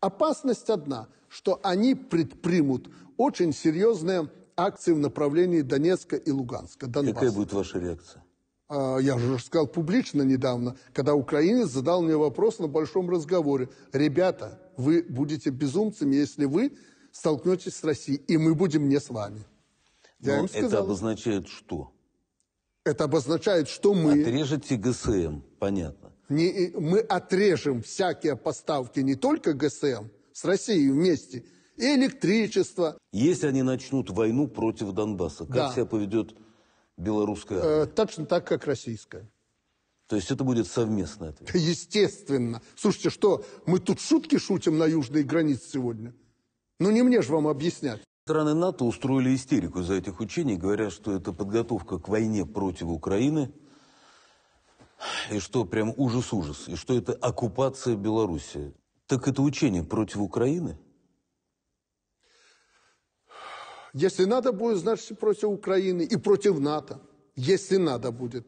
Опасность одна, что они предпримут очень серьезные акции в направлении Донецка и Луганска, Донбасса. Какая будет ваша реакция? А, я же сказал публично недавно, когда украинец задал мне вопрос на большом разговоре. Ребята, вы будете безумцами, если вы столкнетесь с Россией, и мы будем не с вами. Я Но сказал, это обозначает что? Это обозначает, что мы... Отрежете ГСМ, понятно не, э, мы отрежем всякие поставки не только ГСМ, с Россией вместе, и электричество. Если они начнут войну против Донбасса, как да. себя поведет белорусская э, армия? Э, точно так, как российская. То есть это будет совместно? ответ? Естественно. Слушайте, что, мы тут шутки шутим на южной границе сегодня? Ну не мне же вам объяснять. Страны НАТО устроили истерику за этих учений, говоря, что это подготовка к войне против Украины – и что прям ужас-ужас, и что это оккупация Беларуси. Так это учение против Украины? Если надо будет, значит, против Украины и против НАТО. Если надо будет.